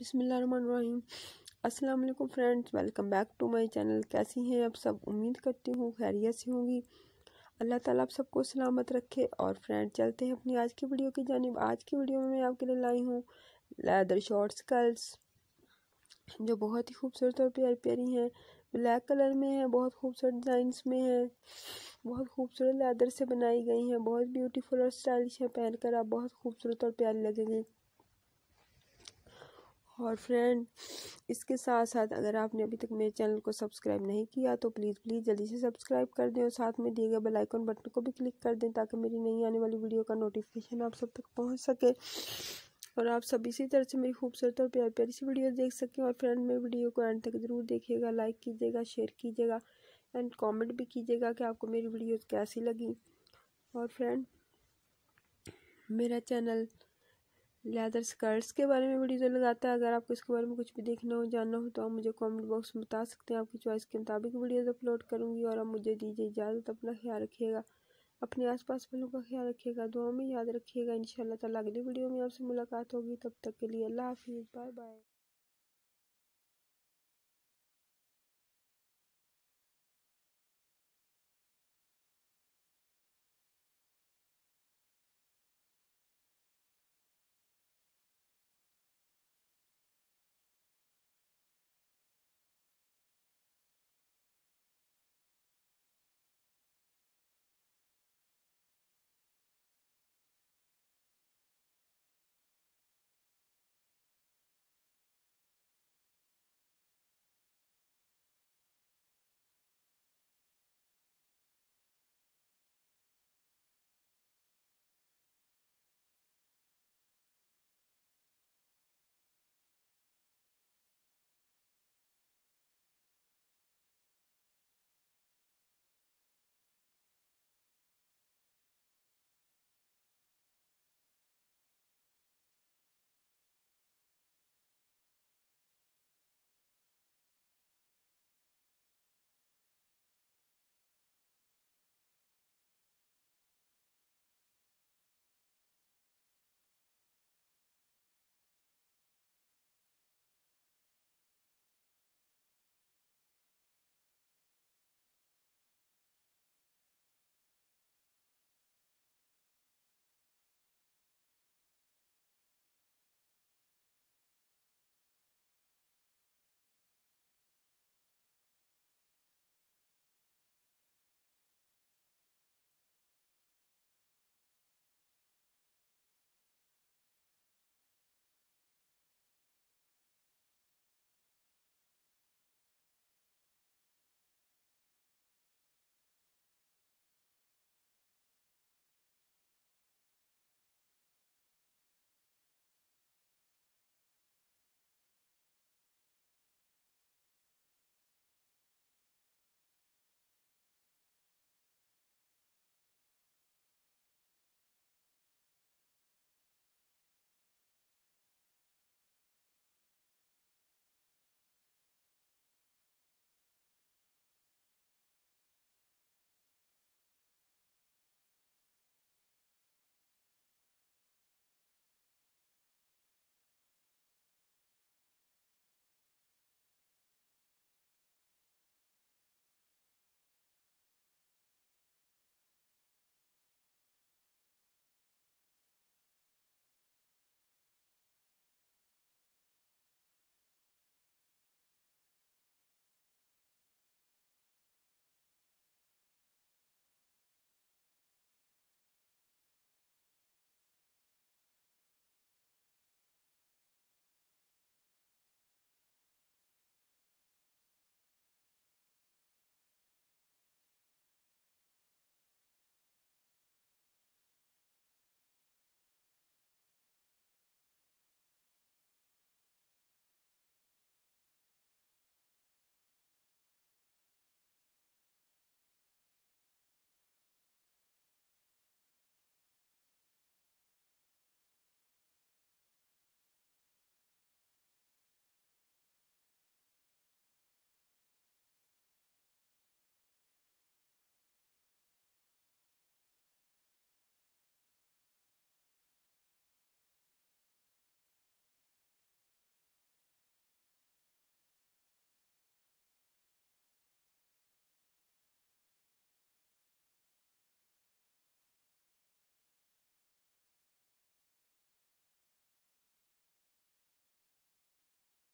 बिसमीम अस्सलाम वालेकुम friends welcome back to my channel कैसी हैं आप सब उम्मीद करती हूँ खैरियत से होंगी अल्लाह ताला आप सबको सलामत रखे और फ्रेंड चलते हैं अपनी आज की वीडियो की जानब आज की वीडियो में मैं आपके लिए लाई हूँ लेदर शॉर्ट कर्ल्स जो बहुत ही खूबसूरत और प्यारी प्यारी हैं ब्लैक कलर में है बहुत खूबसूरत डिज़ाइंस में है बहुत खूबसूरत लेदर से बनाई गई हैं बहुत ब्यूटीफुल और स्टाइलिश है पहनकर आप बहुत खूबसूरत और प्यारी लगेंगी और फ्रेंड इसके साथ साथ अगर आपने अभी तक मेरे चैनल को सब्सक्राइब नहीं किया तो प्लीज़ प्लीज़ जल्दी से सब्सक्राइब कर दें और साथ में दिए गए बेल आइकन बटन को भी क्लिक कर दें ताकि मेरी नई आने वाली वीडियो का नोटिफिकेशन आप सब तक पहुंच सके और आप सब इसी तरह से मेरी खूबसूरत और प्यारी प्यारी सी वीडियो देख सकें और फ्रेंड मेरी वीडियो को एंड तक ज़रूर देखिएगा लाइक कीजिएगा शेयर कीजिएगा एंड कॉमेंट भी कीजिएगा कि आपको मेरी वीडियो कैसी लगी और फ्रेंड मेरा चैनल लेदर स्कर्ट्स के बारे में वीडियो डिज़ाइन लगाता है अगर आपको इसके बारे में कुछ भी देखना हो जानना हो तो आप मुझे कमेंट बॉक्स में बता सकते हैं आपकी चॉइस के मुताबिक वीडियोज़ अपलोड करूँगी और आप मुझे दीजिए इजाज़त अपना ख्याल रखिएगा अपने आसपास वालों का ख्याल रखिएगा दुआ में याद रखिएगा इन ताला अगली वीडियो में आपसे मुलाकात होगी तब तक के लिए अल्लाह हाफिज़ बाय बाय